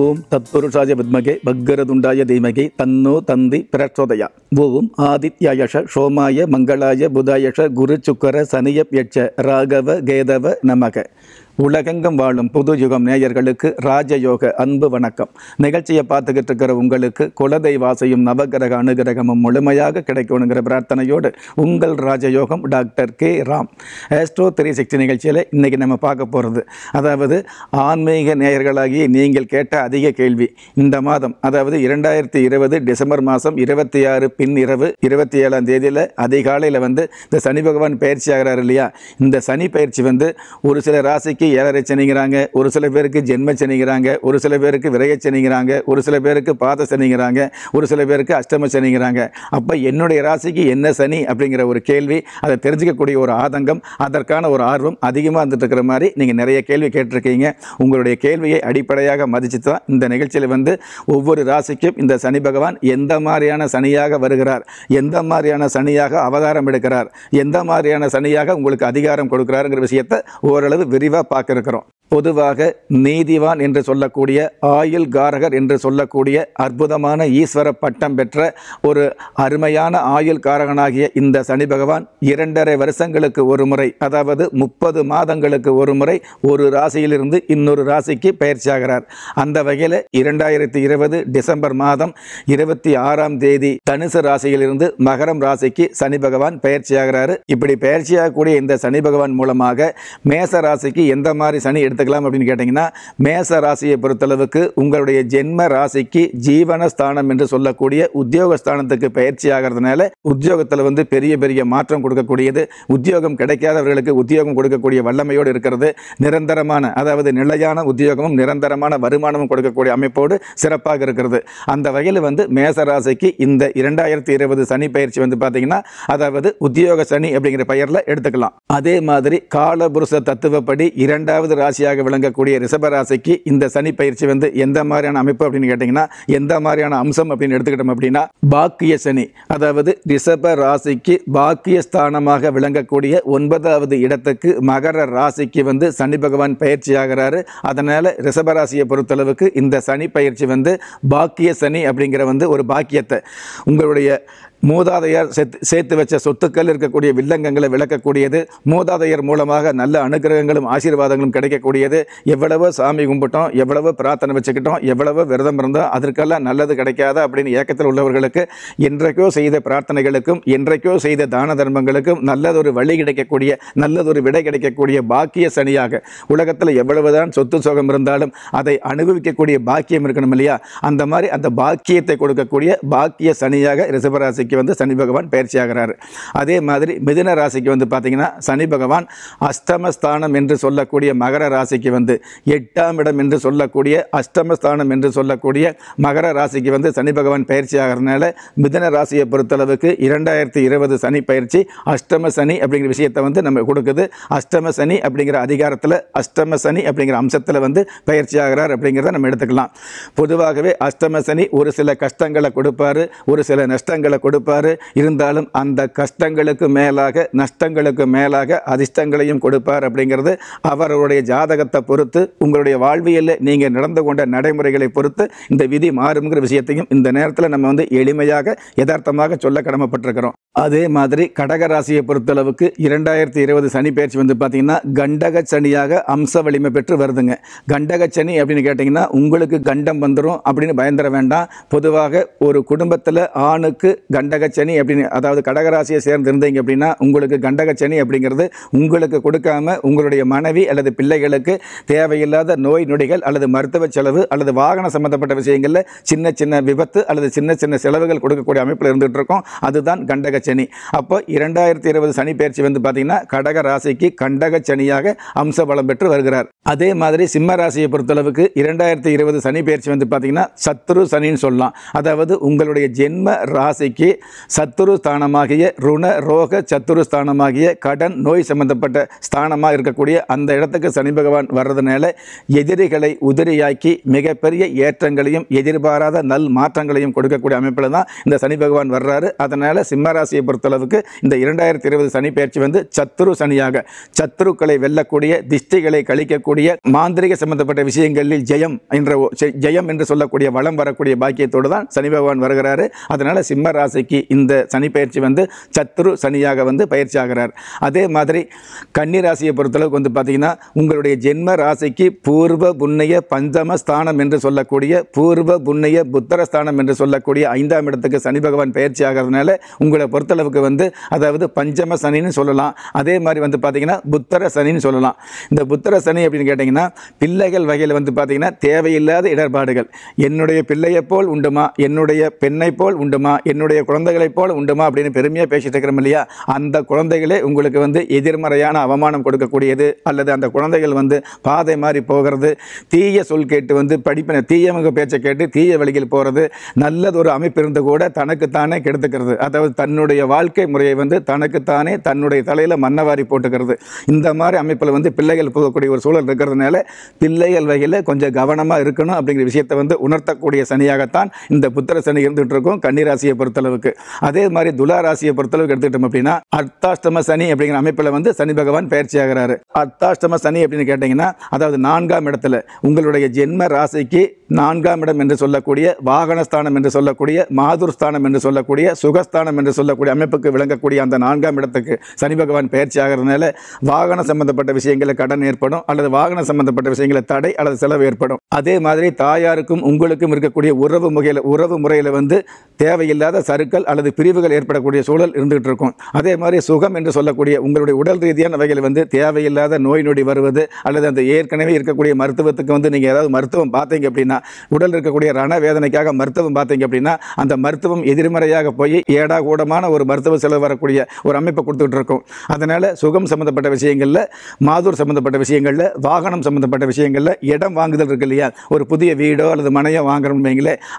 ஓம் தத்புருஷாய வித்மகே பக்கரதுண்டாய தீமகே தன்னோ தந்தி பிரச்சோதயா ஓம் ஆதித்யாயஷ சோமாய மங்களாய புதாயஷ குரு சுக்கர சனியப் யட்ச ராகவ கேதவ நமக உலகெங்கும் வாழும் புது யுகம் நேயர்களுக்கு ராஜயோக அன்பு வணக்கம் நிகழ்ச்சியை பார்த்துக்கிட்டு இருக்கிற உங்களுக்கு குலதை வாசையும் நவகிரக அனுகிரகமும் முழுமையாக கிடைக்கணுங்கிற பிரார்த்தனையோடு உங்கள் ராஜயோகம் doctor K Ram astro three sixty நிகழ்ச்சியில் இன்றைக்கி நம்ம பார்க்க போகிறது அதாவது ஆன்மீக நேயர்களாகி நீங்கள் கேட்ட அதிக கேள்வி இந்த மாதம் அதாவது இரண்டாயிரத்தி இருபது டிசம்பர் மாதம் இருபத்தி ஆறு பின் இரவு இருபத்தி ஏழாம் தேதியில் அதிகாலையில் வந்து இந்த சனி பகவான் பயிற்சி ஆகிறார் இல்லையா இந்த சனி பயிற்சி வந்து ஒரு சில ராசிக்கு பேருக்கு ஏழரை சனிங்கிறாங்க ஒரு சில பேருக்கு ஜென்ம சனிங்கிறாங்க ஒரு சில பேருக்கு விரைய சனிங்கிறாங்க ஒரு சில பேருக்கு பாத சனிங்கிறாங்க ஒரு சில பேருக்கு அஷ்டம சனிங்கிறாங்க அப்போ என்னுடைய ராசிக்கு என்ன சனி அப்படிங்கிற ஒரு கேள்வி அதை தெரிஞ்சுக்கக்கூடிய ஒரு ஆதங்கம் அதற்கான ஒரு ஆர்வம் அதிகமாக இருந்துட்டு இருக்கிற மாதிரி நீங்கள் நிறைய கேள்வி கேட்டிருக்கீங்க உங்களுடைய கேள்வியை அடிப்படையாக மதித்து தான் இந்த நிகழ்ச்சியில் வந்து ஒவ்வொரு ராசிக்கும் இந்த சனி பகவான் எந்த மாதிரியான சனியாக வருகிறார் எந்த மாதிரியான சனியாக அவதாரம் எடுக்கிறார் எந்த மாதிரியான சனியாக உங்களுக்கு அதிகாரம் கொடுக்கிறாருங்கிற விஷயத்தை ஓரளவு விரிவாக பார்க்க இருக்கிறோம் பொதுவாக நீதிவான் என்று சொல்லக்கூடிய ஆயுள் காரகர் என்று சொல்லக்கூடிய அற்புதமான ஈஸ்வர பட்டம் பெற்ற ஒரு அருமையான ஆயுள் காரகனாகிய இந்த சனி பகவான் இரண்டரை வருஷங்களுக்கு ஒரு முறை அதாவது முப்பது மாதங்களுக்கு ஒரு முறை ஒரு ராசியிலிருந்து இன்னொரு ராசிக்கு பயிற்சியாகிறார் அந்த வகையில் இரண்டாயிரத்தி இருபது டிசம்பர் மாதம் இருபத்தி ஆறாம் தேதி தனுசு ராசியிலிருந்து மகரம் ராசிக்கு சனி பகவான் பயிற்சியாகிறார் இப்படி பயிற்சியாகக்கூடிய இந்த சனி பகவான் மூலமாக மேச ராசிக்கு எந்த மாதிரி சனி எடுத்து எடுத்துக்கலாம் அப்படின்னு கேட்டிங்கன்னா மேச ராசியை பொறுத்தளவுக்கு உங்களுடைய ஜென்ம ராசிக்கு ஜீவன ஸ்தானம் என்று சொல்லக்கூடிய உத்தியோகஸ்தானத்துக்கு பயிற்சி ஆகிறதுனால உத்தியோகத்தில் வந்து பெரிய பெரிய மாற்றம் கொடுக்கக்கூடியது உத்தியோகம் கிடைக்காதவர்களுக்கு உத்தியோகம் கொடுக்கக்கூடிய வல்லமையோடு இருக்கிறது நிரந்தரமான அதாவது நிலையான உத்தியோகமும் நிரந்தரமான வருமானமும் கொடுக்கக்கூடிய அமைப்போடு சிறப்பாக இருக்கிறது அந்த வகையில் வந்து மேச ராசிக்கு இந்த இரண்டாயிரத்தி இருபது சனி பயிற்சி வந்து பார்த்தீங்கன்னா அதாவது உத்தியோக சனி அப்படிங்கிற பெயரில் எடுத்துக்கலாம் அதே மாதிரி காலபுருஷ தத்துவப்படி இரண்டாவது ராசி ராசியாக விளங்கக்கூடிய ரிசபராசிக்கு இந்த சனி பயிற்சி வந்து எந்த மாதிரியான அமைப்பு அப்படின்னு கேட்டிங்கன்னா எந்த மாதிரியான அம்சம் அப்படின்னு எடுத்துக்கிட்டோம் அப்படின்னா பாக்கிய சனி அதாவது ரிசப ராசிக்கு பாக்கிய ஸ்தானமாக விளங்கக்கூடிய ஒன்பதாவது இடத்துக்கு மகர ராசிக்கு வந்து சனி பகவான் பயிற்சி ஆகிறாரு அதனால் ரிசபராசியை பொறுத்தளவுக்கு இந்த சனி பயிற்சி வந்து பாக்கிய சனி அப்படிங்கிற வந்து ஒரு பாக்கியத்தை உங்களுடைய மூதாதையர் சேர்த்து வச்ச சொத்துக்கள் இருக்கக்கூடிய வில்லங்கங்களை விளக்கக்கூடியது மூதாதையர் மூலமாக நல்ல அனுகிரகங்களும் ஆசீர்வாதங்களும் கிடைக்கக்கூடியது எவ்வளவு சாமி கும்பிட்டோம் எவ்வளவு பிரார்த்தனை வச்சுக்கிட்டோம் எவ்வளவு விரதம் இருந்தோம் அதற்கெல்லாம் நல்லது கிடைக்காத அப்படின்னு ஏக்கத்தில் உள்ளவர்களுக்கு என்றைக்கோ செய்த பிரார்த்தனைகளுக்கும் என்றைக்கோ செய்த தான தர்மங்களுக்கும் நல்லதொரு வழி கிடைக்கக்கூடிய நல்லதொரு விடை கிடைக்கக்கூடிய பாக்கிய சனியாக உலகத்தில் எவ்வளவுதான் சொத்து சுகம் இருந்தாலும் அதை அனுபவிக்கக்கூடிய பாக்கியம் இருக்கணும் இல்லையா அந்த மாதிரி அந்த பாக்கியத்தை கொடுக்கக்கூடிய பாக்கிய சனியாக ரிசபராசிக்கு ராசிக்கு வந்து சனி பகவான் பயிற்சியாகிறார் அதே மாதிரி மிதுன ராசிக்கு வந்து பார்த்திங்கன்னா சனி பகவான் அஷ்டமஸ்தானம் என்று சொல்லக்கூடிய மகர ராசிக்கு வந்து எட்டாம் இடம் என்று சொல்லக்கூடிய அஷ்டமஸ்தானம் என்று சொல்லக்கூடிய மகர ராசிக்கு வந்து சனி பகவான் பயிற்சி ஆகிறதுனால மிதன ராசியை பொறுத்தளவுக்கு இரண்டாயிரத்தி இருபது சனி பயிற்சி அஷ்டம சனி அப்படிங்கிற விஷயத்தை வந்து நம்ம கொடுக்குது அஷ்டம சனி அப்படிங்கிற அதிகாரத்தில் அஷ்டம சனி அப்படிங்கிற அம்சத்தில் வந்து பயிற்சி ஆகிறார் அப்படிங்கிறத நம்ம எடுத்துக்கலாம் பொதுவாகவே அஷ்டம சனி ஒரு சில கஷ்டங்களை கொடுப்பார் ஒரு சில நஷ்டங்களை கொடுப்பார் கொடுப்பார் இருந்தாலும் அந்த கஷ்டங்களுக்கு மேலாக நஷ்டங்களுக்கு மேலாக அதிர்ஷ்டங்களையும் கொடுப்பார் அப்படிங்கிறது அவருடைய ஜாதகத்தை பொறுத்து உங்களுடைய வாழ்வியலில் நீங்கள் நடந்து கொண்ட நடைமுறைகளை பொறுத்து இந்த விதி மாறுங்கிற விஷயத்தையும் இந்த நேரத்தில் நம்ம வந்து எளிமையாக யதார்த்தமாக சொல்ல கடமைப்பட்டிருக்கிறோம் அதே மாதிரி கடகராசியை பொறுத்தளவுக்கு இரண்டாயிரத்தி இருபது சனி பயிற்சி வந்து பார்த்திங்கன்னா கண்டக சனியாக அம்ச வலிமை பெற்று வருதுங்க கண்டக சனி அப்படின்னு கேட்டிங்கன்னா உங்களுக்கு கண்டம் வந்துடும் அப்படின்னு பயந்துட வேண்டாம் பொதுவாக ஒரு குடும்பத்தில் ஆணுக்கு கண்ட கண்டகச்சனி அப்படின்னு அதாவது கடகராசியை இருந்தீங்க அப்படின்னா உங்களுக்கு கண்டகச்சனி சனி அப்படிங்கிறது உங்களுக்கு கொடுக்காம உங்களுடைய மனைவி அல்லது பிள்ளைகளுக்கு தேவையில்லாத நோய் நொடிகள் அல்லது மருத்துவ செலவு அல்லது வாகன சம்பந்தப்பட்ட விஷயங்களில் சின்ன சின்ன விபத்து அல்லது சின்ன சின்ன செலவுகள் கொடுக்கக்கூடிய அமைப்பில் இருந்துகிட்டு இருக்கோம் அதுதான் கண்டகச்சனி அப்போ இரண்டாயிரத்தி இருபது சனி பயிற்சி வந்து பார்த்தீங்கன்னா கடக ராசிக்கு கண்டக சனியாக அம்ச பலம் பெற்று வருகிறார் அதே மாதிரி சிம்ம ராசியை பொறுத்தளவுக்கு இரண்டாயிரத்தி இருபது சனி பயிற்சி வந்து பார்த்தீங்கன்னா சத்ரு சனின்னு சொல்லலாம் அதாவது உங்களுடைய ஜென்ம ராசிக்கு சத்துருஸ்தானமாகிய ருண ரோக சத்துருஸ்தானமாகிய கடன் நோய் சம்பந்தப்பட்ட ஸ்தானமாக இருக்கக்கூடிய அந்த இடத்துக்கு சனி பகவான் வர்றதுனால எதிரிகளை உதிரியாக்கி மிகப்பெரிய ஏற்றங்களையும் எதிர்பாராத நல் மாற்றங்களையும் கொடுக்கக்கூடிய அமைப்பில் தான் இந்த சனி பகவான் வர்றாரு அதனால் சிம்மராசியை பொறுத்தளவுக்கு இந்த இரண்டாயிரத்தி இருபது சனி பயிற்சி வந்து சத்துரு சனியாக சத்துருக்களை வெல்லக்கூடிய திஷ்டிகளை கழிக்கக்கூடிய மாந்திரிக சம்பந்தப்பட்ட விஷயங்களில் ஜெயம் என்ற ஜெயம் என்று சொல்லக்கூடிய வளம் வரக்கூடிய பாக்கியத்தோடு தான் சனி பகவான் வருகிறாரு அதனால் சிம்ம ராசிக்கு இந்த சனி பயிற்சி வந்து சத்துரு சனியாக வந்து பயிற்சி ஆகிறார் அதே மாதிரி கன்னி ராசியை பொறுத்தளவுக்கு வந்து பார்த்தீங்கன்னா உங்களுடைய ஜென்ம ராசிக்கு பூர்வ புண்ணிய பஞ்சம ஸ்தானம் என்று சொல்லக்கூடிய பூர்வ புண்ணிய புத்தர ஸ்தானம் என்று சொல்லக்கூடிய ஐந்தாம் இடத்துக்கு சனி பகவான் பயிற்சி ஆகிறதுனால உங்களை பொறுத்தளவுக்கு வந்து அதாவது பஞ்சம சனின்னு சொல்லலாம் அதே மாதிரி வந்து பார்த்தீங்கன்னா புத்தர சனின்னு சொல்லலாம் இந்த புத்தர சனி அப்படின்னு கேட்டிங்கன்னா பிள்ளைகள் வகையில் வந்து பார்த்தீங்கன்னா தேவையில்லாத இடர்பாடுகள் என்னுடைய பிள்ளையை போல் உண்டுமா என்னுடைய பெண்ணை போல் உண்டுமா என்னுடைய குழந்தைகளைப் போல் உண்டுமா அப்படின்னு பெருமையாக பேசிட்டு இருக்கிறோம் இல்லையா அந்த குழந்தைகளே உங்களுக்கு வந்து எதிர்மறையான அவமானம் கொடுக்கக்கூடியது அல்லது அந்த குழந்தைகள் வந்து பாதை மாதிரி போகிறது தீய சொல் கேட்டு வந்து படிப்பின தீயமுக பேச்சை கேட்டு தீய வழியில் போகிறது நல்லது ஒரு அமைப்பு இருந்து கூட தனக்குத்தானே கெடுத்துக்கிறது அதாவது தன்னுடைய வாழ்க்கை முறையை வந்து தனக்குத்தானே தன்னுடைய தலையில் மன்னவாரி போட்டுக்கிறது இந்த மாதிரி அமைப்பில் வந்து பிள்ளைகள் போகக்கூடிய ஒரு சூழல் இருக்கிறதுனால பிள்ளைகள் வகையில் கொஞ்சம் கவனமாக இருக்கணும் அப்படிங்கிற விஷயத்தை வந்து உணர்த்தக்கூடிய சனியாகத்தான் இந்த புத்திர சனி இருந்துகிட்டு இருக்கும் கன்னிராசியை பொறுத்தளவுக்கு இருக்கு அதே மாதிரி துலா ராசியை பொறுத்தளவுக்கு எடுத்துக்கிட்டோம் அப்படின்னா அர்த்தாஷ்டம சனி அப்படிங்கிற அமைப்பில் வந்து சனி பகவான் பயிற்சி ஆகிறாரு அர்த்தாஷ்டம சனி அப்படின்னு கேட்டீங்கன்னா அதாவது நான்காம் இடத்துல உங்களுடைய ஜென்ம ராசிக்கு நான்காம் இடம் என்று சொல்லக்கூடிய வாகனஸ்தானம் என்று சொல்லக்கூடிய மாதுர் ஸ்தானம் என்று சொல்லக்கூடிய சுகஸ்தானம் என்று சொல்லக்கூடிய அமைப்புக்கு விளங்கக்கூடிய அந்த நான்காம் இடத்துக்கு சனி பகவான் பயிற்சி ஆகிறதுனால வாகனம் சம்பந்தப்பட்ட விஷயங்களில் கடன் ஏற்படும் அல்லது வாகனம் சம்பந்தப்பட்ட விஷயங்களை தடை அல்லது செலவு ஏற்படும் அதே மாதிரி தாயாருக்கும் உங்களுக்கும் இருக்கக்கூடிய உறவு முறையில் உறவு முறையில் வந்து தேவையில்லாத சருக்கள் அல்லது பிரிவுகள் ஏற்படக்கூடிய சூழல் இருந்துகிட்டு இருக்கும் அதே மாதிரி சுகம் என்று சொல்லக்கூடிய உங்களுடைய உடல் ரீதியான வகையில் வந்து தேவையில்லாத நோய் நொடி வருவது அல்லது அந்த ஏற்கனவே இருக்கக்கூடிய மருத்துவத்துக்கு வந்து நீங்கள் ஏதாவது மருத்துவம் பார்த்தீங்க அப்படின்னா உடல் இருக்கக்கூடிய ரண வேதனைக்காக மருத்துவம் பார்த்தீங்க அப்படின்னா அந்த மருத்துவம் எதிர்மறையாக போய் ஏடா கூடமான ஒரு மருத்துவ செலவு வரக்கூடிய ஒரு அமைப்பை கொடுத்துட்டு இருக்கும் அதனால் சுகம் சம்மந்தப்பட்ட விஷயங்களில் மாதூர் சம்மந்தப்பட்ட விஷயங்களில் வாகனம் சம்மந்தப்பட்ட விஷயங்களில் இடம் வாங்குதல் இருக்கு இல்லையா ஒரு புதிய வீடோ அல்லது மனையோ வாங்குறோம்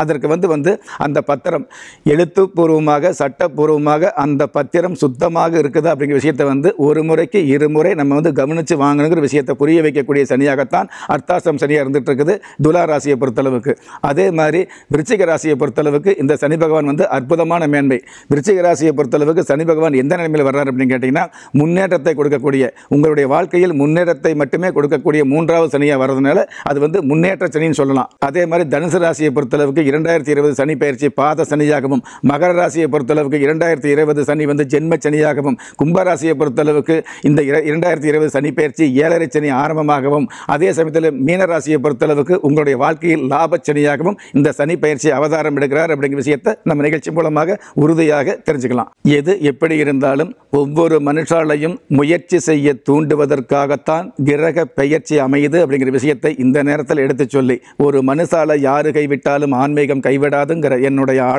அதற்கு வந்து வந்து அந்த பத்திரம் எழுத்துப்பூர்வமாக சட்டப்பூர்வமாக அந்த பத்திரம் சுத்தமாக இருக்குது அப்படிங்கிற விஷயத்தை வந்து ஒரு முறைக்கு இருமுறை நம்ம வந்து கவனித்து வாங்கணுங்கிற விஷயத்தை புரிய வைக்கக்கூடிய சனியாகத்தான் அர்த்தாசிரம் சனியாக இருந்துகிட்டு இருக்குது துலா ராசியை பொறுத்தளவுக்கு அதே மாதிரி விருச்சிக ராசியை பொறுத்தளவுக்கு இந்த சனி பகவான் வந்து அற்புதமான மேன்மை விருச்சிக ராசியை பொறுத்தளவுக்கு சனி பகவான் எந்த நிலைமையில் வர்றார் அப்படின்னு கேட்டிங்கன்னா முன்னேற்றத்தை கொடுக்கக்கூடிய உங்களுடைய வாழ்க்கையில் முன்னேற்றத்தை மட்டுமே கொடுக்கக்கூடிய மூன்றாவது சனியாக வர்றதுனால அது வந்து முன்னேற்ற சனின்னு சொல்லலாம் அதே மாதிரி தனுசு ராசியை பொறுத்தளவுக்கு இரண்டாயிரத்தி இருபது சனி பயிற்சி பாத சனியாகவும் மகர ராசியை பொறுத்தளவுக்கு இரண்டாயிரத்தி இருபது சனி வந்து ஜென்ம சனியாகவும் கும்பராசியை பொறுத்தளவுக்கு இந்த இரண்டாயிரத்தி இருபது சனி பயிற்சி ஏழரை சனி ஆரம்பமாகவும் அதே சமயத்தில் மீனராசியை பொறுத்தளவுக்கு உங்களுடைய வாழ்க்கையில் லாப சனியாகவும் இந்த சனி பயிற்சி அவதாரம் எடுக்கிறார் அப்படிங்கிற விஷயத்தை நம்ம நிகழ்ச்சி மூலமாக உறுதியாக தெரிஞ்சுக்கலாம் எது எப்படி இருந்தாலும் ஒவ்வொரு மனுஷாலையும் முயற்சி செய்ய தூண்டுவதற்காகத்தான் கிரக பெயர்ச்சி அமையுது அப்படிங்கிற விஷயத்தை இந்த நேரத்தில் எடுத்து சொல்லி ஒரு மனுஷால யாரு கைவிட்டாலும் ஆன்மீகம் கைவிடாதுங்கிற என்னுடைய